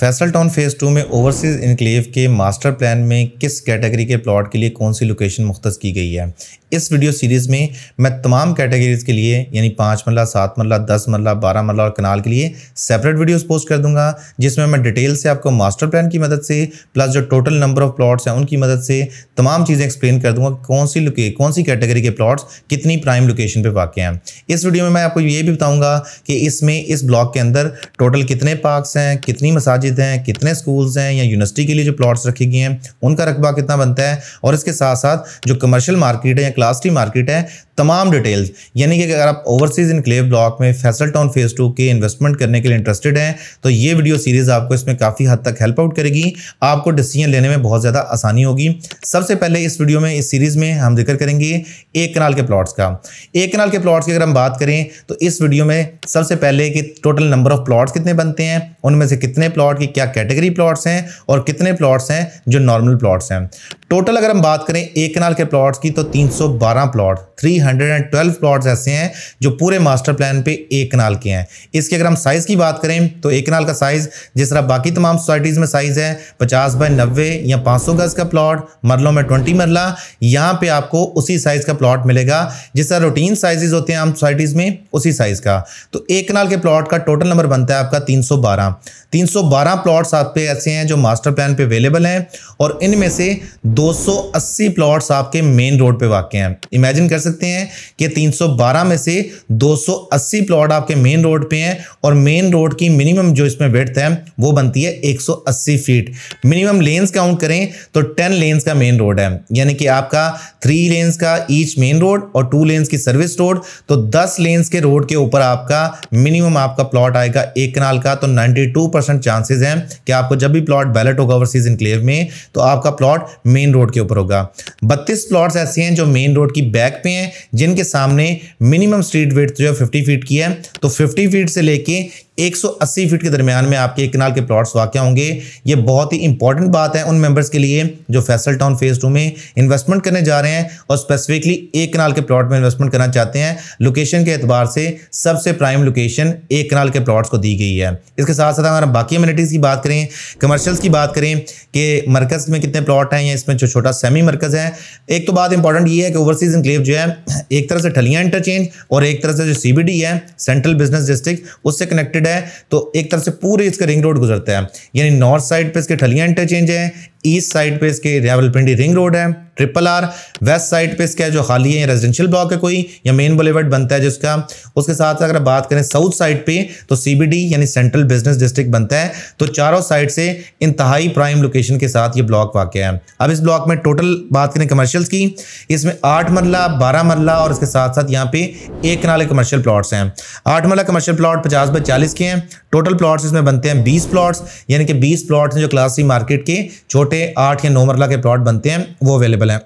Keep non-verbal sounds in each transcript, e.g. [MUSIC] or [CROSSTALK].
Faisal town phase two में overseas enclave के master plan में किस कैटेगरी के प्लॉट के लिए कौन सी लोकेशन मुख्त की गई है इस वीडियो सीरीज़ में मैं तमाम कैटेगरीज के लिए यानी पाँच मरला सात मरला दस मरला बारह मरला और कनाल के लिए सेपरेट वीडियोस पोस्ट कर दूंगा जिसमें मैं डिटेल से आपको मास्टर प्लान की मदद से प्लस जो टोटल नंबर ऑफ प्लॉट्स हैं उनकी मदद से तमाम चीज़ें एक्सप्लेन कर दूंगा कौन सी लोके कौन सी कैटेगरी के प्लॉट्स कितनी प्राइम लोकेशन पर वाक़ हैं इस वीडियो में मैं आपको ये भी बताऊँगा कि इसमें इस ब्लॉक के अंदर टोटल कितने पार्कस हैं कितनी मसाजि मसाजिद हैं कितने स्कूल्स हैं या यूनिवर्सिटी के लिए जो प्लॉट्स रखे गए हैं उनका रकबा कितना बनता है और इसके साथ साथ जो कमर्शियल मार्केट है या क्लास टी मार्केट है तमाम डिटेल्स यानी कि अगर आप ओवरसीज इन क्लेव ब्लॉक में फैसल टाउन फेज टू के इन्वेस्टमेंट करने के लिए इंटरेस्टेड हैं तो ये वीडियो सीरीज़ आपको इसमें काफ़ी हद तक हेल्प आउट करेगी आपको डिसीजन लेने में बहुत ज़्यादा आसानी होगी सबसे पहले इस वीडियो में इस सीरीज़ में हम जिक्र करेंगे एक कनाल के प्लॉट्स का एक कनाल के प्लॉट्स की अगर हम बात करें तो इस वीडियो में सबसे पहले कि टोटल नंबर ऑफ प्लॉट्स कितने बनते हैं उनमें से कितने प्लॉट की क्या कैटेगरी प्लॉट्स हैं और कितने प्लॉट्स हैं जो नॉर्मल प्लॉट्स हैं टोटल अगर हम बात करें एक कनाल के प्लॉट्स की तो 312 प्लॉट 312 प्लॉट्स ऐसे हैं जो पूरे मास्टर प्लान पे एक कनाल के हैं इसके अगर हम साइज़ की बात करें तो एक कनाल का साइज़ जिस तरह बाकी तमाम सोसाइटीज़ में साइज़ है 50 बाय 90 या 500 गज़ का प्लॉट मरलों में 20 मरला यहाँ पे आपको उसी साइज़ का प्लॉट मिलेगा जिस तरह रूटीन साइज़ होते हैं आम सोसाइटीज़ में उसी साइज़ का तो एक कनाल के प्लॉट का टोटल नंबर बनता है आपका तीन सौ बारह प्लॉट्स आप पे ऐसे हैं जो मास्टर प्लान पर अवेलेबल हैं और इनमें से 280 प्लॉट्स आपके मेन रोड पे वाक़ हैं इमेजिन कर सकते हैं कि 312 में से 280 प्लॉट आपके मेन रोड पे हैं और मेन रोड की मिनिमम जो इसमें वेट है वो बनती है 180 फीट मिनिमम लेन्स काउंट करें तो 10 लेन्स का मेन रोड है यानी कि आपका थ्री लेन्स का ईच मेन रोड और टू लेन्स की सर्विस रोड तो दस लेन्स के रोड के ऊपर आपका मिनिमम आपका प्लॉट आएगा एक कनाल का तो 92 परसेंट चांसेज हैं कि आपको जब भी प्लॉट बैलेट होगा ओवरसीज इनक्लेव में तो आपका प्लॉट मेन मेन रोड के ऊपर होगा बत्तीस प्लॉट्स ऐसे हैं जो मेन रोड की बैक पे हैं जिनके सामने मिनिमम स्ट्रीट वेट जो है फिफ्टी फीट की है तो फिफ्टी फीट से लेके 180 फीट के दरमियान में आपके किनाल के प्लॉट्स वाक़ होंगे ये बहुत ही इंपॉर्टेंट बात है उन मेंबर्स के लिए जो फैसल टाउन फेज़ टू में इन्वेस्टमेंट करने जा रहे हैं और स्पेसिफिकली एक किनाल के प्लॉट में इन्वेस्टमेंट करना चाहते हैं लोकेशन के एतबार से सबसे प्राइम लोकेशन एक कनाल के प्लॉट्स को दी गई है इसके साथ साथ अगर हम बाकी अम्यूनिटीज़ की बात करें कमर्शल्स की बात करें कि मरकज़ में कितने प्लॉट हैं या इसमें जो छोटा सेमी मरकज़ है एक तो बात इंपॉर्टेंट ये है कि ओवरसीज इंक्लेव जो है एक तरह से ठलियाँ इंटरचेंज और एक तरह से जो सी है सेंट्रल बिजनेस डिस्ट्रिक्ट उससे कनेक्टेड है तो एक तरफ से पूरे इसका रिंग रोड गुजरता है यानी नॉर्थ साइड पे इसके ठलियाँ इंटरचेंज है ईस्ट साइड पे इसके रावलपिंडी रिंग रोड है ट्रिपल आर वेस्ट साइड पे इसका जो खाली है रेजिडेंशियल ब्लॉक है कोई या मेन बुलेवर्ड बनता है जिसका उसके साथ अगर बात करें साउथ साइड पे तो सीबीडी यानी सेंट्रल बिजनेस डिस्ट्रिक्ट बनता है तो चारों साइड से इंतहाई प्राइम लोकेशन के साथ ये ब्लॉक वाक़ है अब इस ब्लॉक में टोटल बात करें कमर्शियल्स की इसमें आठ मरला बारह मरला और इसके साथ साथ यहाँ पे एक नाले कमर्शियल प्लॉट्स हैं आठ मरला कमर्शियल प्लाट पचास बाई चालीस के हैं टोटल प्लाट्स इसमें बनते हैं बीस प्लाट्स यानी कि बीस प्लाट्स हैं जो क्लास सी मार्केट के छोटे आठ या नौ मरला के प्लॉट बनते हैं वो अवेलेबल हैं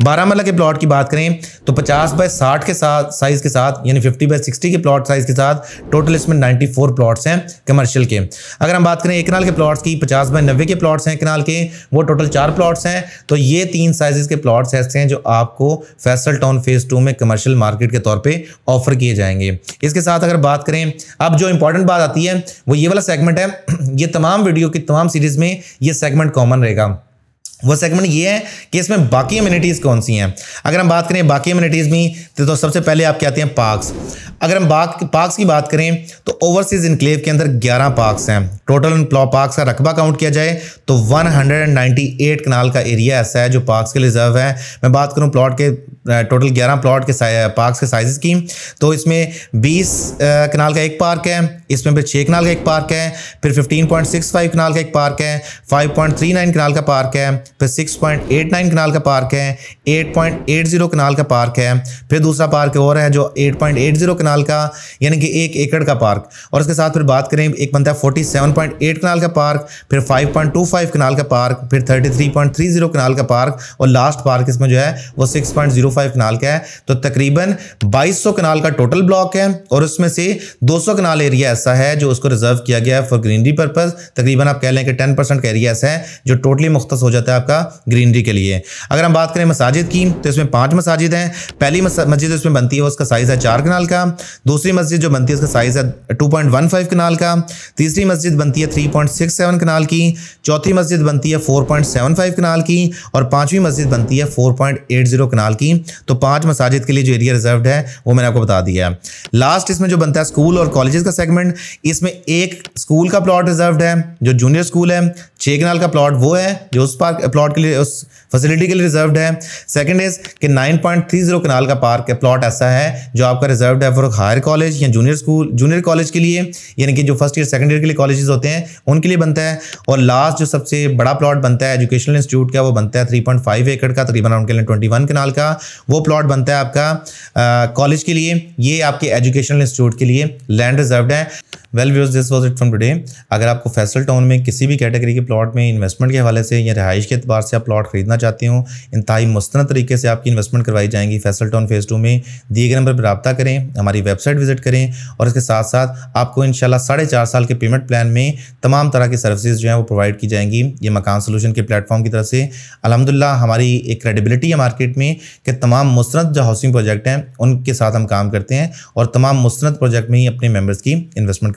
बारामला के प्लॉट की बात करें तो 50 बाय 60 के साथ साइज के साथ यानी 50 बाय 60 के प्लॉट साइज के साथ टोटल इसमें 94 प्लॉट्स हैं कमर्शियल के अगर हम बात करें एक कनाल के प्लॉट्स की 50 बाय 90 के प्लॉट्स हैं कनाल के वो टोटल चार प्लॉट्स हैं तो ये तीन साइजेस के प्लॉट्स ऐसे हैं जो आपको फैसल टाउन फेज टू में कमर्शियल मार्केट के तौर पर ऑफर किए जाएंगे इसके साथ अगर बात करें अब जो इंपॉर्टेंट बात आती है वो ये वाला सेगमेंट है [CLEARS THROAT] ये तमाम वीडियो की तमाम सीरीज में ये सेगमेंट कॉमन रहेगा वो सेगमेंट ये है कि इसमें बाकी इम्यूनिटीज़ कौन सी हैं अगर हम बात करें बाकी इम्यूनिटीज़ में तो, तो सबसे पहले आप क्या आते हैं पार्क्स अगर हम बाग पार्क्स की बात करें तो ओवरसीज इनक्लेव के अंदर 11 पार्क्स हैं टोटल उन पार्क्स का रकबा काउंट किया जाए तो 198 कनाल का एरिया ऐसा है जो पार्क्स के रिजर्व है मैं बात करूँ प्लॉट के टोटल 11 प्लॉट के पार्क्स के साइज़ की तो इसमें 20 कनाल का एक पार्क है इसमें फिर छः कनाल का एक पार्क है फिर 15.65 कनाल का एक पार्क है 5.39 कनाल का पार्क है फिर 6.89 कनाल का पार्क है 8.80 कनाल का पार्क है फिर दूसरा पार्क और है जो 8.80 कनाल का यानी कि एक एकड़ का पार्क और उसके साथ फिर बात करें एक बनता है 47.8 कनाल का पार्क फिर 5.25 कनाल का पार्क फिर 33.30 कनाल का पार्क और लास्ट पार्क इसमें जो है वो 6.05 कनाल का है तो तकरीबन 2200 कनाल का टोटल ब्लॉक है और उसमें से 200 कनाल एरिया ऐसा है जो उसको रिजर्व किया गया है फॉर ग्रीनरी पर्पज तकरीबन आप कह लें कि टेन परसेंट का एरिया ऐसा है जो टोटली मुख्त हो जाता है आपका ग्रीनरी के लिए अगर हम बात करें मसाजिद की तो इसमें पांच मसाजिद हैं पहली मस्जिद इसमें बनती है उसका साइज़ है चार कनाल का दूसरी मस्जिद जो बनती है उसका साइज़ है टू कनाल का तीसरी मस्जिद बनती है थ्री कनाल की चौथी मस्जिद बनती है फोर कनाल की और पाँचवीं मस्जिद बनती है फोर कनाल की तो पाँच मसाजिद के लिए जो एरिया रिजर्व है वो मैंने आपको बता दिया है लास्ट इसमें जो बनता है स्कूल और कॉलेजेस का सेगमेंट इसमें एक स्कूल का प्लॉट रिजर्व है जो जूनियर स्कूल है छः कनाल का प्लॉट वो है जो उस पार प्लॉट के लिए उस फैसिलिटी के लिए रिजर्व है सेकंड इज कि 9.30 कनाल का पार्क प्लॉट ऐसा है जो आपका रिजर्व है फॉर हायर कॉलेज या जूनियर स्कूल जूनियर कॉलेज के लिए यानी कि जो फर्स्ट ईयर सेकेंड ईयर के लिए कॉलेज होते हैं उनके लिए बनता है और लास्ट जो सबसे बड़ा प्लॉट बनता है एजुकेशनल इंस्टीट्यूट का वो बनता है थ्री एकड़ का तकरीबन उनके लिए ट्वेंटी कनाल का वो प्लॉट बनता है आपका कॉलेज के लिए ये आपके एजुकेशनल इंस्टीट्यूट के लिए लैंड रिजर्व है well views this was it from today अगर आपको फैसल टाउन में किसी भी कैटेगरी के प्लॉट में इन्वेस्टमेंट के हवाले से या रहाइश के अतबार से आप प्लॉट खरीदना चाहते हो इंतहाई मुस्तर तरीके से आपकी इन्वेस्टमेंट करवाई जाएंगी फैसल टाउन फेज़ टू में दिए गए नंबर पर रबा करें हमारी वेबसाइट विजिट करें और इसके साथ साथ आपको इन साढ़े चार साल के पेमेंट प्लान में तमाम तरह की सर्विसज जो हैं वो प्रोवाइड की जाएंगी ये मकान सोलूशन के प्लेटफॉर्म की तरफ से अलहमदिल्ला हमारी एक क्रेडिबिलिटी है मार्केट में कि तमाम मुस्रद जो हाउसिंग प्रोजेक्ट हैं उनके साथ हम काम करते हैं और तमाम मुस्रद प्रोजेक्ट में ही अपने मेम्बर्स की इन्वेस्टमेंट